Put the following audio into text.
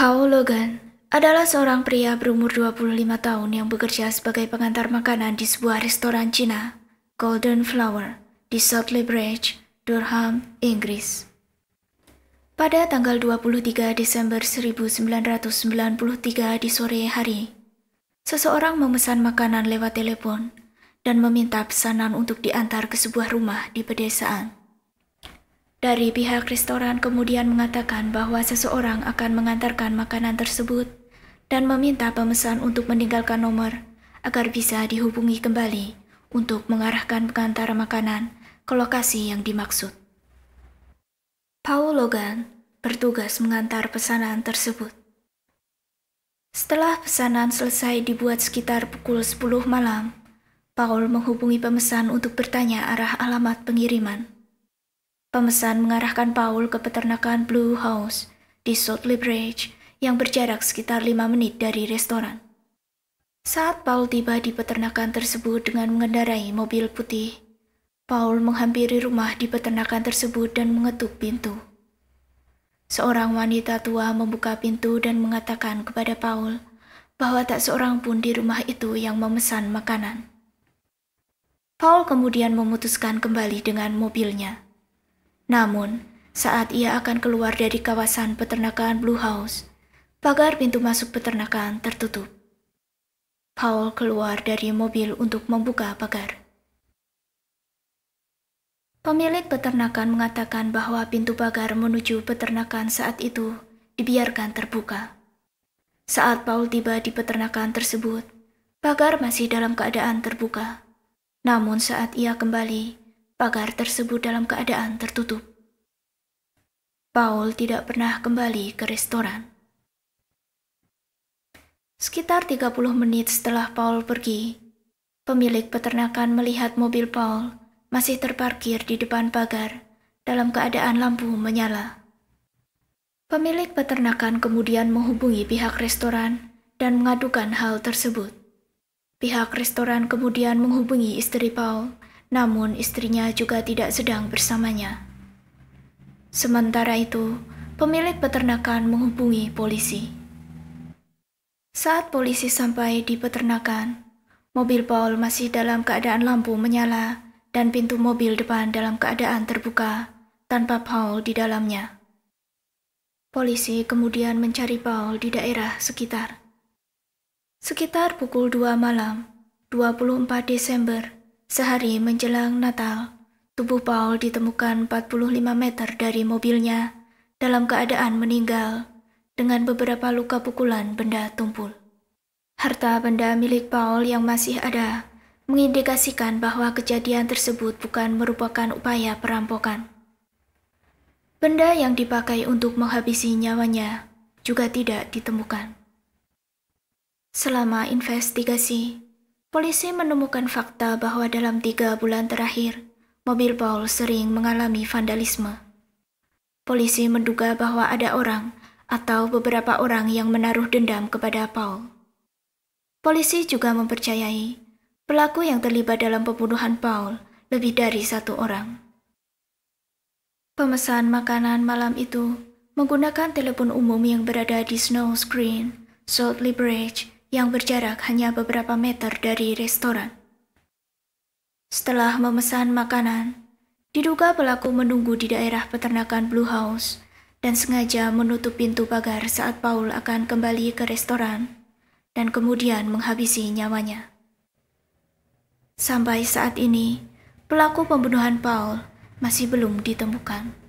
Paul Logan adalah seorang pria berumur 25 tahun yang bekerja sebagai pengantar makanan di sebuah restoran Cina, Golden Flower, di South Bridge, Durham, Inggris. Pada tanggal 23 Desember 1993 di sore hari, seseorang memesan makanan lewat telepon dan meminta pesanan untuk diantar ke sebuah rumah di pedesaan. Dari pihak restoran kemudian mengatakan bahwa seseorang akan mengantarkan makanan tersebut dan meminta pemesan untuk meninggalkan nomor agar bisa dihubungi kembali untuk mengarahkan pengantar makanan ke lokasi yang dimaksud. Paul Logan bertugas mengantar pesanan tersebut. Setelah pesanan selesai dibuat sekitar pukul 10 malam, Paul menghubungi pemesan untuk bertanya arah alamat pengiriman. Pemesan mengarahkan Paul ke peternakan Blue House di South Bridge yang berjarak sekitar lima menit dari restoran. Saat Paul tiba di peternakan tersebut dengan mengendarai mobil putih, Paul menghampiri rumah di peternakan tersebut dan mengetuk pintu. Seorang wanita tua membuka pintu dan mengatakan kepada Paul bahwa tak seorang pun di rumah itu yang memesan makanan. Paul kemudian memutuskan kembali dengan mobilnya. Namun, saat ia akan keluar dari kawasan peternakan Blue House, pagar pintu masuk peternakan tertutup. Paul keluar dari mobil untuk membuka pagar. Pemilik peternakan mengatakan bahwa pintu pagar menuju peternakan saat itu dibiarkan terbuka. Saat Paul tiba di peternakan tersebut, pagar masih dalam keadaan terbuka. Namun saat ia kembali, pagar tersebut dalam keadaan tertutup. Paul tidak pernah kembali ke restoran. Sekitar 30 menit setelah Paul pergi, pemilik peternakan melihat mobil Paul masih terparkir di depan pagar dalam keadaan lampu menyala. Pemilik peternakan kemudian menghubungi pihak restoran dan mengadukan hal tersebut. Pihak restoran kemudian menghubungi istri Paul namun istrinya juga tidak sedang bersamanya. Sementara itu, pemilik peternakan menghubungi polisi. Saat polisi sampai di peternakan, mobil Paul masih dalam keadaan lampu menyala dan pintu mobil depan dalam keadaan terbuka tanpa Paul di dalamnya. Polisi kemudian mencari Paul di daerah sekitar. Sekitar pukul 2 malam, 24 Desember Sehari menjelang Natal, tubuh Paul ditemukan 45 meter dari mobilnya dalam keadaan meninggal dengan beberapa luka pukulan benda tumpul. Harta benda milik Paul yang masih ada mengindikasikan bahwa kejadian tersebut bukan merupakan upaya perampokan. Benda yang dipakai untuk menghabisi nyawanya juga tidak ditemukan. Selama investigasi, Polisi menemukan fakta bahwa dalam tiga bulan terakhir, mobil Paul sering mengalami vandalisme. Polisi menduga bahwa ada orang atau beberapa orang yang menaruh dendam kepada Paul. Polisi juga mempercayai pelaku yang terlibat dalam pembunuhan Paul lebih dari satu orang. Pemesan makanan malam itu menggunakan telepon umum yang berada di Snow Screen, Salt Lake Bridge, yang berjarak hanya beberapa meter dari restoran. Setelah memesan makanan, diduga pelaku menunggu di daerah peternakan Blue House dan sengaja menutup pintu pagar saat Paul akan kembali ke restoran dan kemudian menghabisi nyawanya. Sampai saat ini, pelaku pembunuhan Paul masih belum ditemukan.